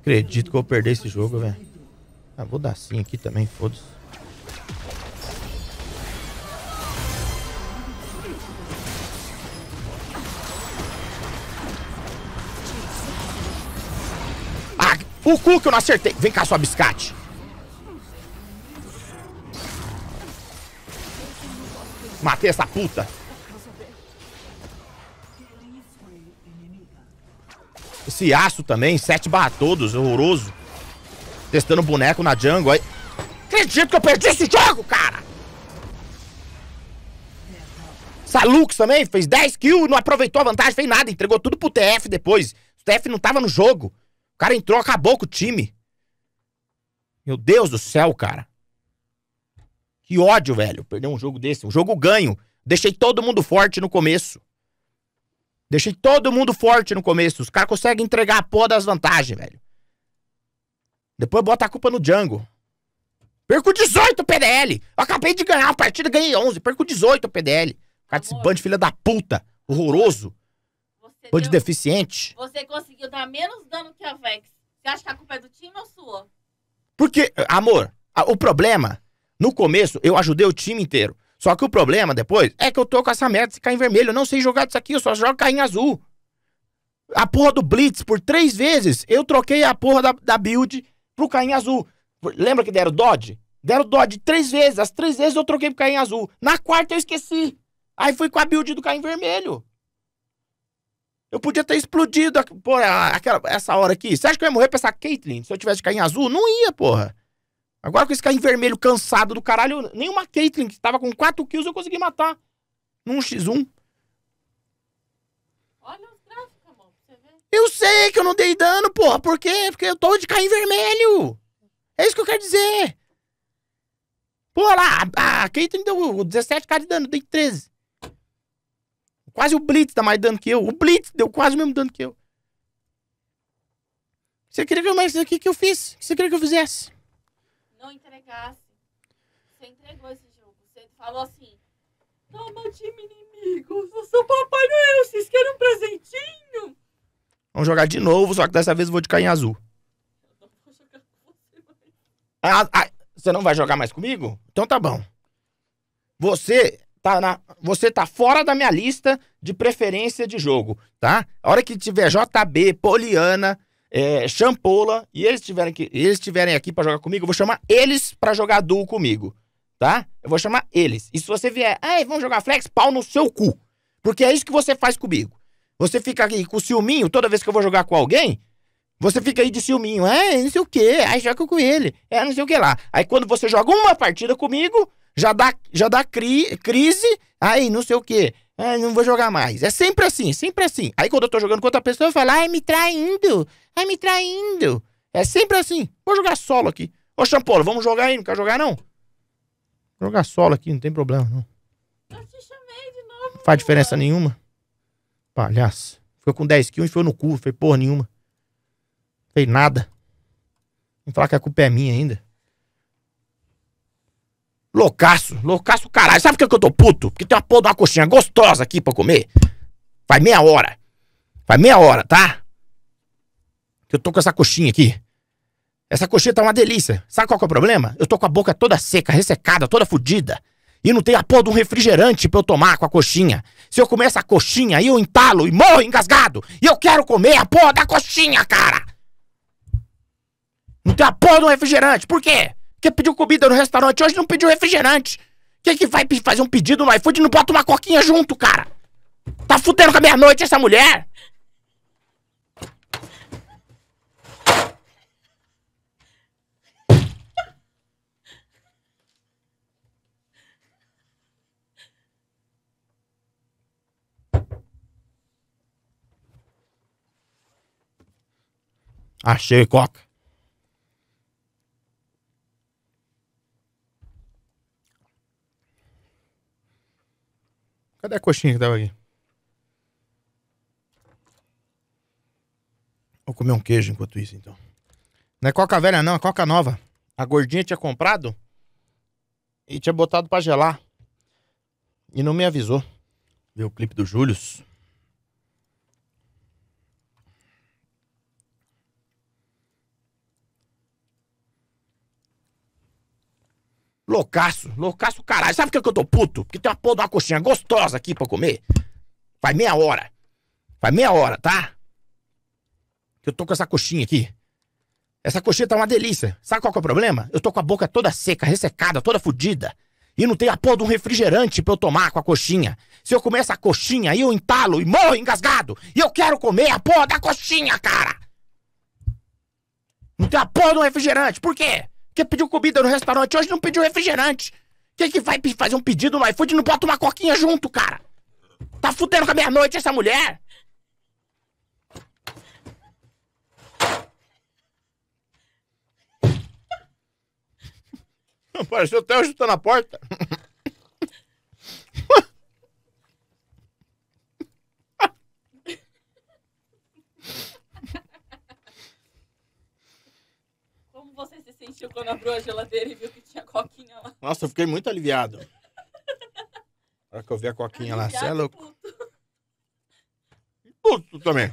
Acredito que eu vou perder esse jogo, velho. Ah, vou dar sim aqui também, foda-se. Ah, o cu que eu não acertei. Vem cá, sua biscate. Matei essa puta. Ciaço também, sete barra todos, horroroso. Testando boneco na jungle aí. Acredito que eu perdi esse jogo, cara! Salux também fez 10 kills, não aproveitou a vantagem, fez nada, entregou tudo pro TF depois. O TF não tava no jogo. O cara entrou, acabou com o time. Meu Deus do céu, cara. Que ódio, velho, perder um jogo desse. Um jogo ganho. Deixei todo mundo forte no começo. Deixei todo mundo forte no começo. Os caras conseguem entregar a porra das vantagens, velho. Depois bota a culpa no Django. Perco 18 PDL. Eu acabei de ganhar a partida, ganhei 11. Perco 18 PDL. Por causa desse bando de filha da puta. Horroroso. bando deu... de deficiente. Você conseguiu dar menos dano que a Vex. Você acha que a culpa é do time ou sua? Porque, amor, o problema, no começo, eu ajudei o time inteiro. Só que o problema depois é que eu tô com essa merda de cair em vermelho. Eu não sei jogar disso aqui, eu só jogo cair em azul. A porra do Blitz, por três vezes, eu troquei a porra da, da build pro cair em azul. Lembra que deram Dodge? Deram Dodge três vezes. As três vezes eu troquei pro cair em azul. Na quarta eu esqueci. Aí fui com a build do cair em vermelho. Eu podia ter explodido a, porra, aquela, essa hora aqui. Você acha que eu ia morrer pra essa Caitlyn se eu tivesse cair em azul? Não ia, porra. Agora com esse em vermelho cansado do caralho, nem uma Caitlyn que tava com 4 kills eu consegui matar. Num X1. Olha o gráficos, amor, pra você ver. Eu sei que eu não dei dano, porra. Por quê? Porque eu tô de em vermelho. É isso que eu quero dizer. Pô, lá, a Caitlyn deu 17k de dano, dei 13. Quase o Blitz dá mais dano que eu. O Blitz deu quase o mesmo dano que eu. Você queria que eu mais o que, que eu fiz? Você queria que eu fizesse? não entregasse. Você entregou esse jogo. Você falou assim: toma time inimigo, eu sou Papai Noel, vocês querem um presentinho? Vamos jogar de novo, só que dessa vez eu vou de cair em azul. Eu vou jogar com você, mas... Ah, ah, ah, você não vai jogar mais comigo? Então tá bom. Você tá na, você tá fora da minha lista de preferência de jogo, tá? A hora que tiver JB, Poliana, é, Champola e eles tiverem que eles tiverem aqui para jogar comigo, eu vou chamar eles para jogar duo comigo, tá? Eu vou chamar eles. E se você vier, ai, vamos jogar flex, pau no seu cu. Porque é isso que você faz comigo. Você fica aqui com ciúminho toda vez que eu vou jogar com alguém, você fica aí de ciúminho, é, não sei o quê, aí joga com ele, é, não sei o que lá. Aí quando você joga uma partida comigo, já dá, já dá cri, crise, aí não sei o quê. Ah, não vou jogar mais. É sempre assim, sempre assim. Aí quando eu tô jogando com outra pessoa, eu falo, ai, me traindo, ai, me traindo. É sempre assim. Vou jogar solo aqui. Ô, Champolo, vamos jogar aí, não quer jogar não? Vou jogar solo aqui, não tem problema não. Eu te chamei de novo. Não faz diferença mano. nenhuma. Palhaço. Ficou com 10 kills, foi no cu, foi porra nenhuma. Fez nada. não falar que a culpa é minha ainda. Loucaço, loucaço caralho. Sabe por que eu tô puto? Porque tem uma porra de uma coxinha gostosa aqui pra comer. Faz meia hora. Faz meia hora, tá? Eu tô com essa coxinha aqui. Essa coxinha tá uma delícia. Sabe qual que é o problema? Eu tô com a boca toda seca, ressecada, toda fodida. E não tem a porra de um refrigerante pra eu tomar com a coxinha. Se eu comer essa coxinha aí, eu entalo e morro engasgado. E eu quero comer a porra da coxinha, cara. Não tem a porra de um refrigerante. Por quê? Que pediu comida no restaurante hoje não pediu refrigerante. Quem que vai fazer um pedido no iFood e não bota uma coquinha junto, cara? Tá fudendo com a minha noite essa mulher? Achei, Coca. Cadê a coxinha que tava aqui? Vou comer um queijo enquanto isso, então. Não é coca velha, não, é coca nova. A gordinha tinha comprado e tinha botado para gelar. E não me avisou. Viu o clipe do Július. Loucaço, loucaço caralho. Sabe por que eu tô puto? Porque tem uma porra de uma coxinha gostosa aqui pra comer. Faz meia hora. Faz meia hora, tá? Que eu tô com essa coxinha aqui. Essa coxinha tá uma delícia. Sabe qual que é o problema? Eu tô com a boca toda seca, ressecada, toda fodida. E não tem a porra de um refrigerante pra eu tomar com a coxinha. Se eu comer essa coxinha aí, eu entalo e morro engasgado. E eu quero comer a porra da coxinha, cara. Não tem a porra de um refrigerante. Por quê? que pediu comida no restaurante hoje não pediu refrigerante. Quem que vai fazer um pedido no iFood e não bota uma coquinha junto, cara? Tá fudendo com a meia-noite essa mulher? Pareceu até eu chutando a porta. geladeira e viu que tinha coquinha lá. Nossa, eu fiquei muito aliviado. Na hora que eu vi a coquinha aliviado lá, você é louco. Puto. puto também.